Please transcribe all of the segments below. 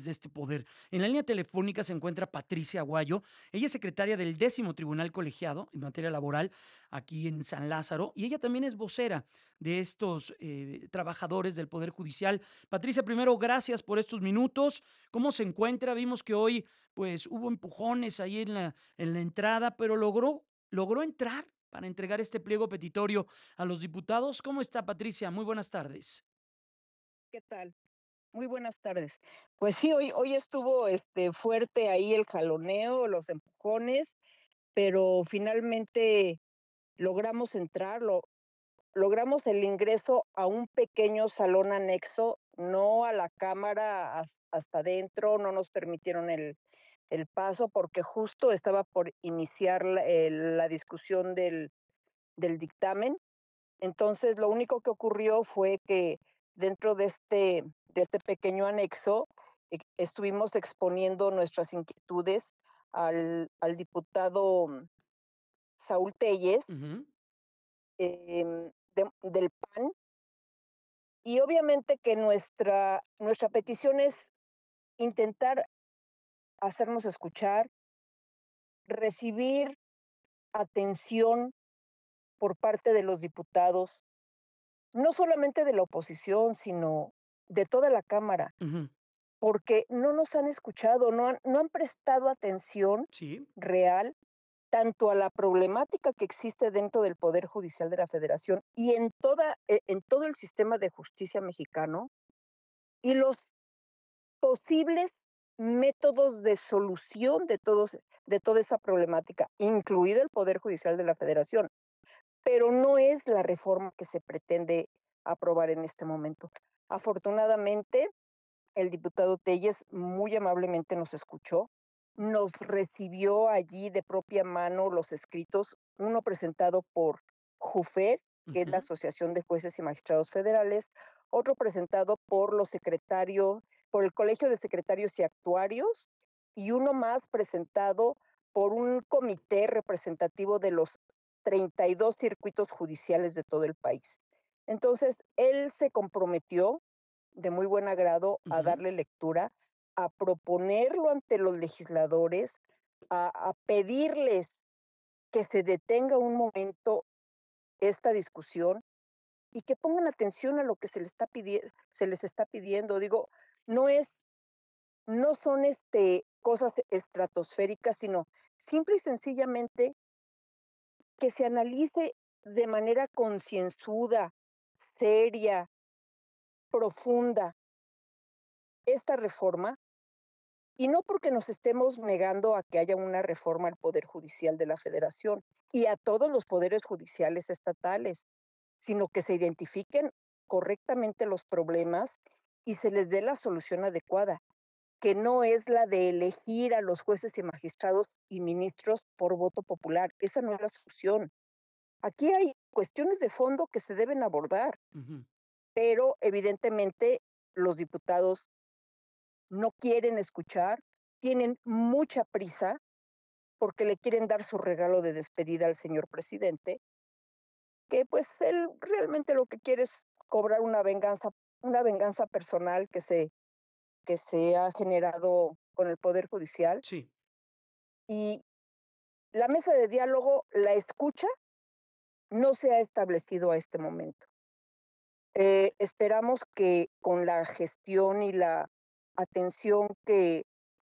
de este poder. En la línea telefónica se encuentra Patricia Aguayo. Ella es secretaria del décimo tribunal colegiado en materia laboral aquí en San Lázaro y ella también es vocera de estos eh, trabajadores del Poder Judicial. Patricia, primero, gracias por estos minutos. ¿Cómo se encuentra? Vimos que hoy pues hubo empujones ahí en la, en la entrada, pero logró, logró entrar para entregar este pliego petitorio a los diputados. ¿Cómo está Patricia? Muy buenas tardes. ¿Qué tal? Muy buenas tardes. Pues sí, hoy, hoy estuvo este, fuerte ahí el jaloneo, los empujones, pero finalmente logramos entrar, logramos el ingreso a un pequeño salón anexo, no a la cámara hasta, adentro, no nos permitieron el, paso porque justo estaba por iniciar la, eh, la discusión del, del dictamen. Entonces, lo único que ocurrió fue que dentro de este, de este pequeño anexo e, estuvimos exponiendo nuestras inquietudes al, diputado Saúl Telles em, del PAN. Y obviamente que nuestra, nuestra petición es intentar hacernos escuchar, recibir atención por parte de los diputados, no solamente de la oposición, sino de toda la Cámara, porque no nos han escuchado, no han, no han prestado atención real tanto a la problemática que existe dentro del Poder Judicial de la Federación y en, toda, e, en todo el sistema de justicia mexicano y los posibles métodos de solución de, todos, de toda esa problemática, incluido el Poder Judicial de la Federación pero no es la reforma que se pretende aprobar en este momento. Afortunadamente, el diputado Telles muy amablemente nos escuchó, nos recibió allí de propia mano los escritos, uno presentado por JUFED, que es la Asociación de Jueces y Magistrados Federales, otro presentado por los secretarios, por el Colegio de Secretarios y Actuarios, y uno más presentado por un comité representativo de los 32 circuitos judiciales de todo el país. Entonces, él se comprometió de muy buen agrado a darle lectura, a proponerlo ante los legisladores, a, pedirles que se detenga un momento esta discusión y que pongan atención a lo que se les está, se les está pidiendo. Digo, no es, no son este, cosas estratosféricas, sino simple y sencillamente que se analice de manera concienzuda, seria, profunda esta reforma, y no porque nos estemos negando a que haya una reforma al Poder Judicial de la Federación y a todos los poderes judiciales estatales, sino que se identifiquen correctamente los problemas y se les dé la solución adecuada que no es la de elegir a los jueces y magistrados y ministros por voto popular. Esa no es la solución. Aquí hay cuestiones de fondo que se deben abordar, pero evidentemente los diputados no quieren escuchar, tienen mucha prisa porque le quieren dar su regalo de despedida al señor presidente, que pues él realmente lo que quiere es cobrar una venganza, una venganza personal que se que se ha generado con el Poder Judicial. Sí. Y la mesa de diálogo, la escucha, no se ha establecido a este momento. Eh, esperamos que con la gestión y la atención que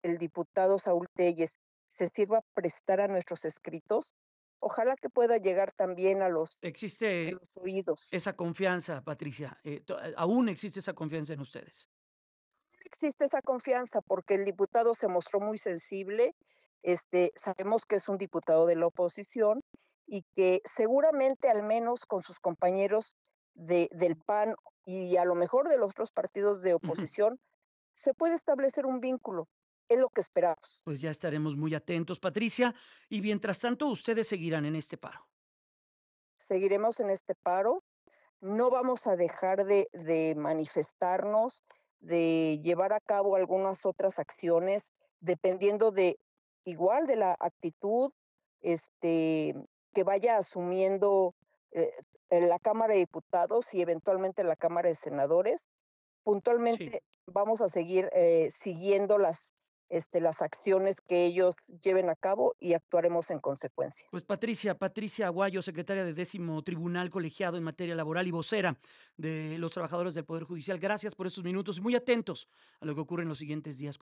el diputado Saúl Telles se sirva prestar a nuestros escritos, ojalá que pueda llegar también a los, existe oídos. Esa confianza, Patricia, eh, eh, aún existe esa confianza en ustedes existe esa confianza porque el diputado se mostró muy sensible. Este, sabemos que es un diputado de la oposición y que seguramente al menos con sus compañeros de, del PAN y a lo mejor de los otros partidos de oposición se puede establecer un vínculo. Es lo que esperamos. Pues ya estaremos muy atentos, Patricia. Y mientras tanto, ustedes seguirán en este paro. Seguiremos en este paro. No vamos a dejar de, de manifestarnos de llevar a cabo algunas otras acciones, dependiendo de igual de la actitud este, que vaya asumiendo eh, la Cámara de Diputados y eventualmente la Cámara de Senadores. Puntualmente vamos a seguir eh, siguiendo las, este, las acciones que ellos lleven a cabo y actuaremos en consecuencia. Pues Patricia, Patricia Aguayo, secretaria de décimo tribunal colegiado en materia laboral y vocera de los trabajadores del Poder Judicial, gracias por estos minutos y muy atentos a lo que ocurre en los siguientes días.